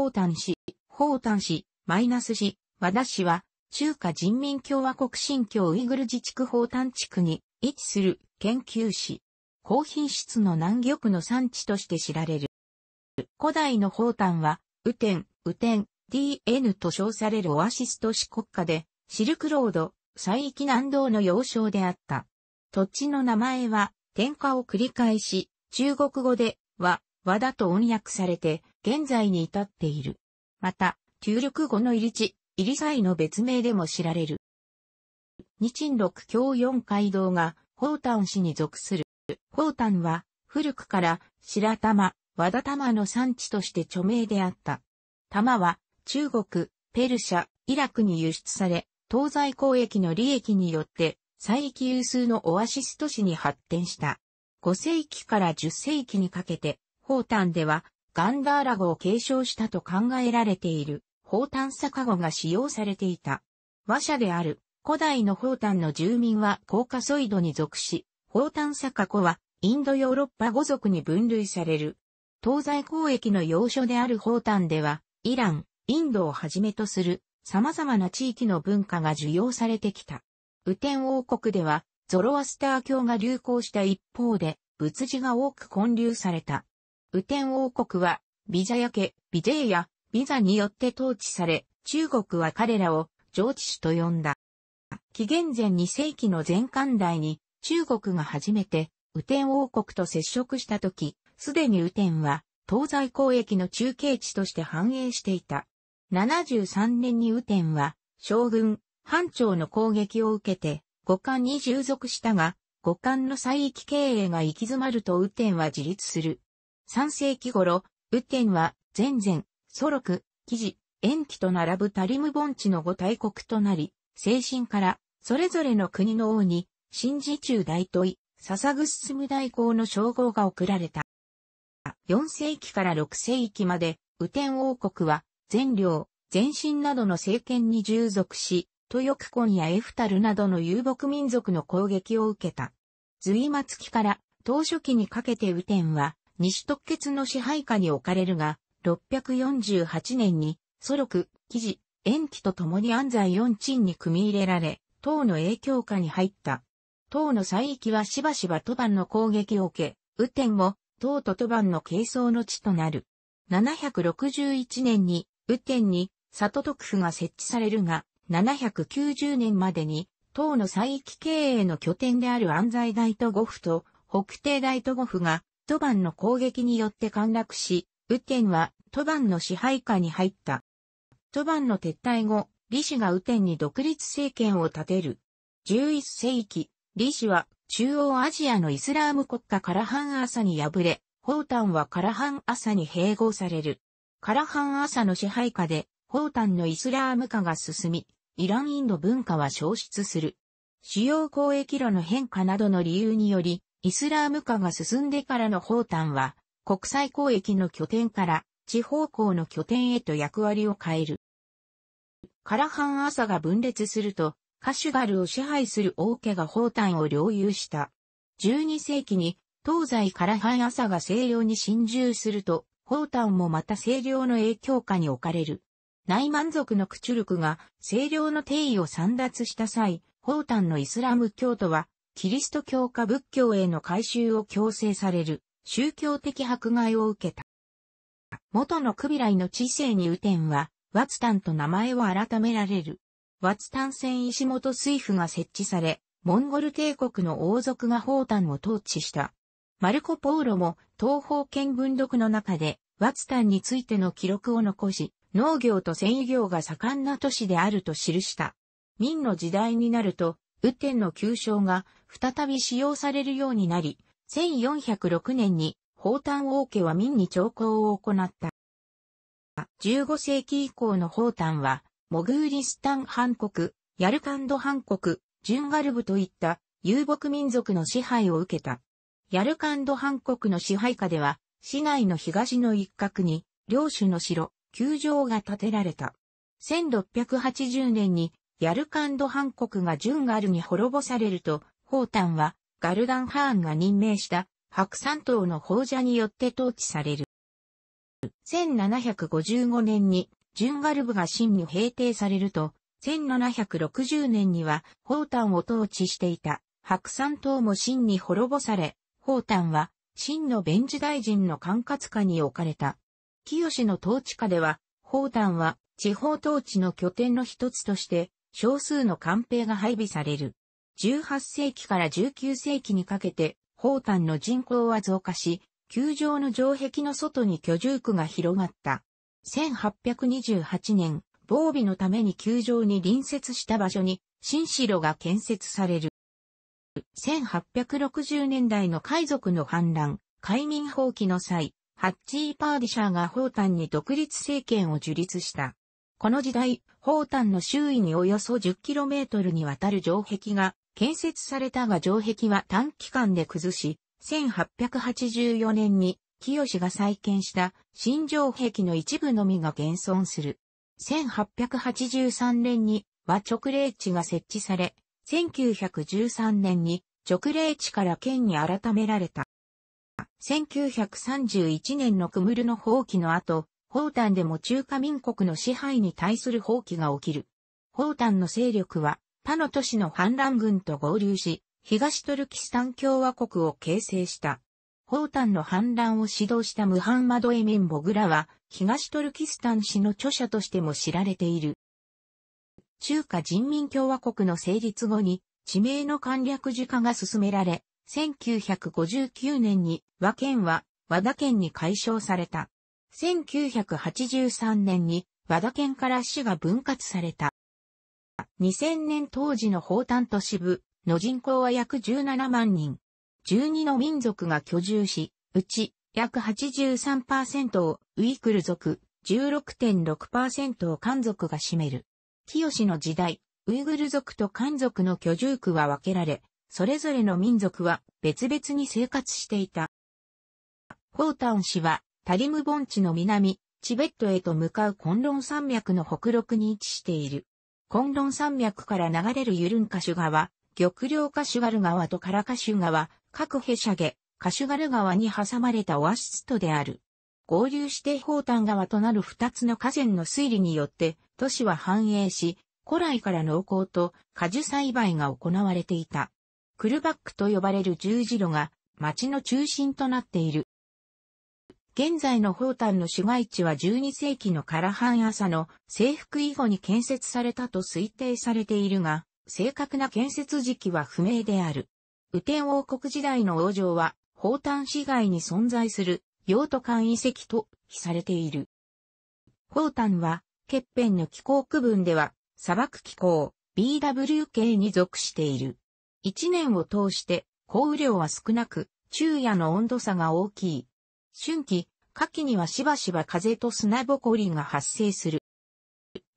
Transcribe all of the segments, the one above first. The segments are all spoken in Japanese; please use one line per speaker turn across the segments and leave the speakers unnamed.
法丹氏、法丹市、マイナス市、和田市は、中華人民共和国新疆ウイグル自治区法丹地区に位置する研究市。高品質の南玉の産地として知られる。古代の法丹は、雨天、雨天、DN と称されるオアシスト市国家で、シルクロード、西域南道の要衝であった。土地の名前は、天下を繰り返し、中国語で、は、和田と音訳されて、現在に至っている。また、旧力語の入り地、入り際の別名でも知られる。二鎮六教四街道が、宝丹市に属する。宝丹は、古くから、白玉、和田玉の産地として著名であった。玉は、中国、ペルシャ、イラクに輸出され、東西交易の利益によって、最域有数のオアシス都市に発展した。5世紀から10世紀にかけて、宝丹では、ガンダーラ語を継承したと考えられている、宝丹カ語が使用されていた。和社である、古代の宝丹の住民は高カソイドに属し、宝丹カ語は、インドヨーロッパ語族に分類される。東西交易の要所である宝丹では、イラン、インドをはじめとする、様々な地域の文化が受容されてきた。雨天王国では、ゾロアスター教が流行した一方で、仏寺が多く建立された。雨天王国は、ビジャヤ家、ビジェイや、ビザによって統治され、中国は彼らを、上智主と呼んだ。紀元前2世紀の前漢代に、中国が初めて、雨天王国と接触した時、すでに雨天は、東西交易の中継地として繁栄していた。73年に雨天は、将軍、藩長の攻撃を受けて、五冠に従属したが、五冠の再域経営が行き詰まると雨天は自立する。3世紀頃、雨天は、前然、祖禄、記事、延期と並ぶタリム盆地の五大国となり、精神から、それぞれの国の王に、新時中大都い、笹ぐすむ大公の称号が贈られた。4世紀から6世紀まで、雨天王国は、全領、全身などの政権に従属し、トヨクコンやエフタルなどの遊牧民族の攻撃を受けた。隋末期から、当初期にかけて雨天は、西特決の支配下に置かれるが、648年に、祖禄、記事、延期と共に安西四鎮に組み入れられ、唐の影響下に入った。唐の西域はしばしば都番の攻撃を受け、雨天も唐と都番の軽争の地となる。761年に、雨天に里徳府が設置されるが、790年までに、唐の西域経営の拠点である安在大都五府と北帝大都五府がトバンの攻撃によって陥落し、ウテンはトバンの支配下に入った。トバンの撤退後、李氏がウテンに独立政権を立てる。11世紀、李氏は中央アジアのイスラーム国家カラハンアサに敗れ、ホータンはカラハンアサに併合される。カラハンアサの支配下で、ホータンのイスラーム化が進み、イランインド文化は消失する。主要交易路の変化などの理由により、イスラーム化が進んでからのホータンは、国際交易の拠点から地方港の拠点へと役割を変える。カラハン朝が分裂すると、カシュガルを支配する王家がホータンを領有した。12世紀に東西カラハン朝が西洋に侵入すると、ホータンもまた西洋の影響下に置かれる。内満族のクチュルクが西洋の定位を散脱した際、ホータンのイスラム教徒はキリスト教か仏教への改宗を強制される宗教的迫害を受けた。元のクビライの知性に雨天は、ワツタンと名前を改められる。ワツタン戦石本水夫が設置され、モンゴル帝国の王族が宝丹を統治した。マルコ・ポーロも東方見文読の中で、ワツタンについての記録を残し、農業と繊維業が盛んな都市であると記した。明の時代になると、雨天の旧称が再び使用されるようになり、1406年に、宝丹王家は民に朝貢を行った。15世紀以降の宝丹は、モグーリスタン藩国、ヤルカンド藩国、ジュンガルブといった遊牧民族の支配を受けた。ヤルカンド藩国の支配下では、市内の東の一角に、領主の城、球場が建てられた。1680年にヤルカンド・ハン国がジュンガルに滅ぼされると、ホータンはガルダン・ハーンが任命した白山島の法者によって統治される。1755年にジュンガル部が真に平定されると、1760年にはホータンを統治していた白山島も真に滅ぼされ、ホータンは真の弁ジ大臣の管轄下に置かれた。清の統治下では、ホータンは地方統治の拠点の一つとして少数の官兵が配備される。18世紀から19世紀にかけて、宝丹の人口は増加し、球場の城壁の外に居住区が広がった。1828年、防備のために球場に隣接した場所に新城が建設される。1860年代の海賊の反乱、海民放棄の際、ハッチー・パーディシャーが宝丹に独立政権を樹立した。この時代、宝丹の周囲におよそ 10km にわたる城壁が建設されたが城壁は短期間で崩し、1884年に清が再建した新城壁の一部のみが現存する。1883年には直霊地が設置され、1913年に直霊地から県に改められた。1931年のクムルの放棄の後、宝丹でも中華民国の支配に対する放棄が起きる。宝丹の勢力は、他の都市の反乱軍と合流し、東トルキスタン共和国を形成した。宝丹の反乱を指導したムハンマド・エミン・ボグラは、東トルキスタン氏の著者としても知られている。中華人民共和国の成立後に、地名の簡略樹化が進められ、1959年に和県は和田県に解消された。1983年に和田県から市が分割された。2000年当時の宝丹都市部の人口は約17万人。12の民族が居住し、うち約83%をウイクル族、16.6%を漢族が占める。清の時代、ウイグル族と漢族の居住区は分けられ、それぞれの民族は別々に生活していた。宝丹氏はタリム盆地の南、チベットへと向かうコンロン山脈の北麓に位置している。コンロン山脈から流れるユルンカシュ川、玉梁カシュガル川とカラカシュ川、各ヘシャゲ、カシュガル川に挟まれたオアシストである。合流して宝丹川となる二つの河川の推理によって、都市は繁栄し、古来から農耕と果樹栽培が行われていた。クルバックと呼ばれる十字路が街の中心となっている。現在の宝丹の市街地は12世紀の唐半朝の征服以後に建設されたと推定されているが、正確な建設時期は不明である。雨天王国時代の王城は、宝丹市街に存在する、用途間遺跡と比されている。宝丹は、欠片の気候区分では、砂漠気候、BW 系に属している。一年を通して、降雨量は少なく、昼夜の温度差が大きい。春季、夏季にはしばしば風と砂ぼこりが発生する。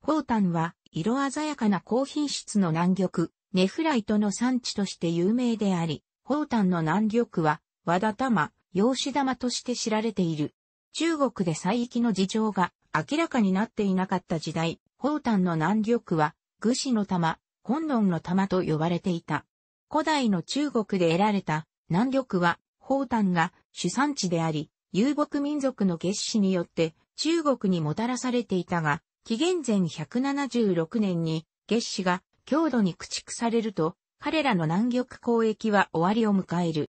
宝丹は色鮮やかな高品質の南玉、ネフライトの産地として有名であり、宝丹の南玉は和田玉、洋子玉として知られている。中国で最域の事情が明らかになっていなかった時代、宝丹の南玉は、愚子の玉、昆論の玉と呼ばれていた。古代の中国で得られた南玉は、宝丹が主産地であり、遊牧民族の月子によって中国にもたらされていたが、紀元前176年に月子が強度に駆逐されると、彼らの南極交易は終わりを迎える。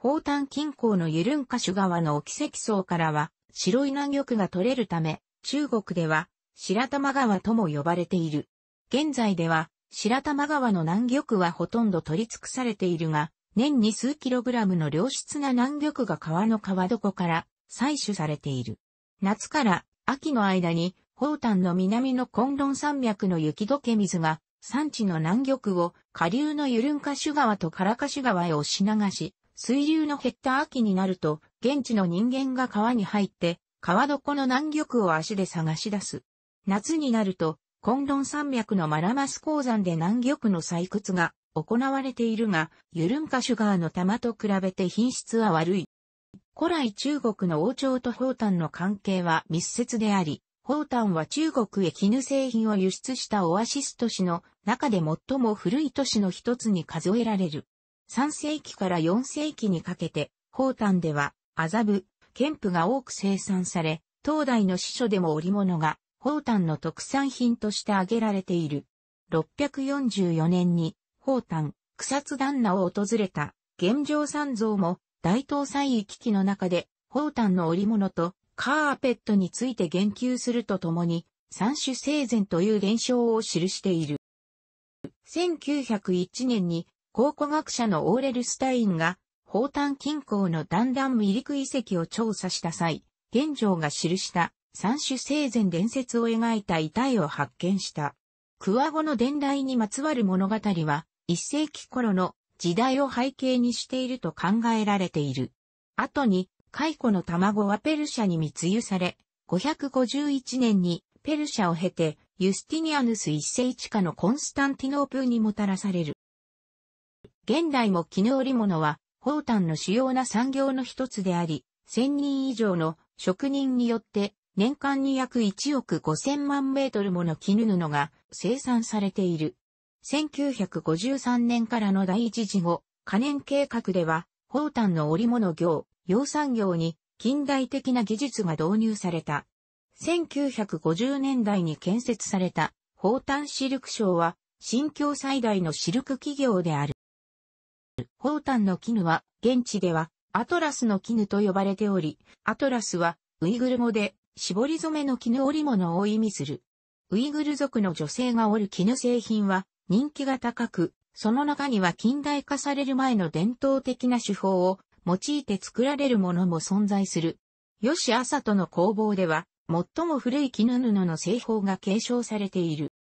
宝丹近郊のユルンカシュ川の沖積層からは、白い南極が取れるため、中国では白玉川とも呼ばれている。現在では、白玉川の南極はほとんど取り尽くされているが、年に数キログラムの良質な南玉が川の川床から採取されている。夏から秋の間に、宝丹の南のロ論山脈の雪解け水が、山地の南玉を下流のユルンカシュ川とカラカシュ川へ押し流し、水流の減った秋になると、現地の人間が川に入って、川床の南玉を足で探し出す。夏になると、ロ論山脈のマラマス鉱山で南玉の採掘が行われているが、ユルンカシュガーの玉と比べて品質は悪い。古来中国の王朝と宝丹の関係は密接であり、宝丹は中国へ絹製品を輸出したオアシス都市の中で最も古い都市の一つに数えられる。3世紀から4世紀にかけて、宝丹では、麻布、剣布が多く生産され、当代の司書でも織物が、宝丹の特産品として挙げられている。644年に宝丹、草津旦那を訪れた、現状三像も、大東西行危機の中で、宝丹の織物と、カーペットについて言及するとともに、三種生前という現象を記している。1901年に、考古学者のオーレルスタインが、宝丹近郊の段々ミリク遺跡を調査した際、玄状が記した三種生前伝説を描いた遺体を発見した。クワゴの伝来にまつわる物語は、一世紀頃の時代を背景にしていると考えられている。後に、カイコの卵はペルシャに密輸され、551年にペルシャを経て、ユスティニアヌス一世一家のコンスタンティノープにもたらされる。現代も絹織物は、宝丹の主要な産業の一つであり、1000人以上の職人によって、年間に約1億5000万メートルもの絹布が生産されている。1953年からの第一次後、可燃計画では、宝丹の織物業、養産業に近代的な技術が導入された。1950年代に建設された宝丹シルク省は、新京最大のシルク企業である。宝丹の絹は、現地では、アトラスの絹と呼ばれており、アトラスは、ウイグル語で、絞り染めの絹織物を意味する。ウイグル族の女性が織る絹製品は、人気が高く、その中には近代化される前の伝統的な手法を用いて作られるものも存在する。吉朝との工房では、最も古い絹布の製法が継承されている。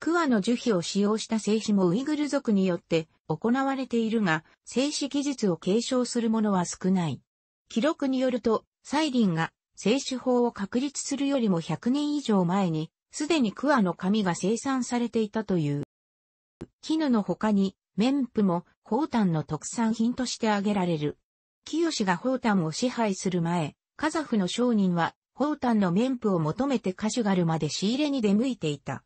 桑の樹皮を使用した製紙もウイグル族によって行われているが、製紙技術を継承するものは少ない。記録によると、サイリンが製紙法を確立するよりも100年以上前にすでに桑の紙が生産されていたという。絹の他に、綿布も、宝丹の特産品として挙げられる。清が宝丹を支配する前、カザフの商人は、宝丹の綿布を求めてカシュガルまで仕入れに出向いていた。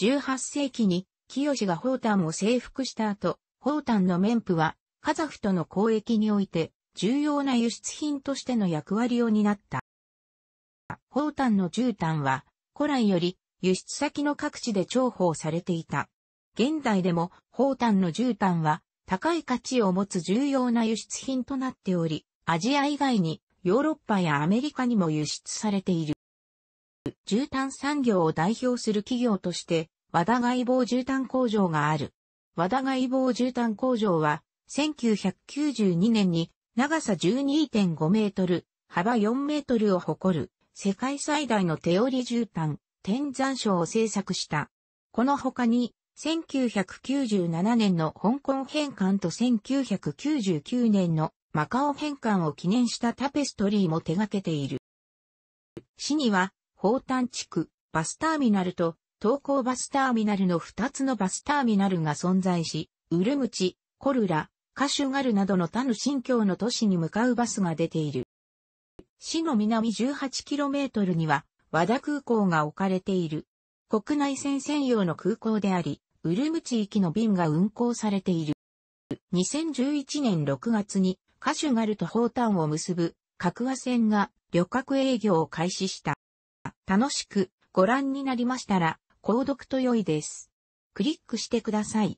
18世紀に、清が宝丹を征服した後、宝丹の綿布は、カザフとの交易において、重要な輸出品としての役割を担った。宝丹の絨毯は、古来より、輸出先の各地で重宝されていた。現代でも、宝炭の絨毯は、高い価値を持つ重要な輸出品となっており、アジア以外に、ヨーロッパやアメリカにも輸出されている。絨毯産業を代表する企業として、和田外房絨毯工場がある。和田外房絨毯工場は、1992年に長さ12.5メートル、幅4メートルを誇る世界最大の手織り絨毯、天山賞を制作した。この他に、1997年の香港返還と1999年のマカオ返還を記念したタペストリーも手掛けている。市には、宝丹地区、バスターミナルと、東高バスターミナルの2つのバスターミナルが存在し、ウルムチ、コルラ、カシュガルなどの他の新疆の都市に向かうバスが出ている。市の南 18km には、和田空港が置かれている。国内線専用の空港であり、ウルム地域の便が運航されている。2011年6月にカシュガルとホータンを結ぶ格和線が旅客営業を開始した。楽しくご覧になりましたら、購読と良いです。クリックしてください。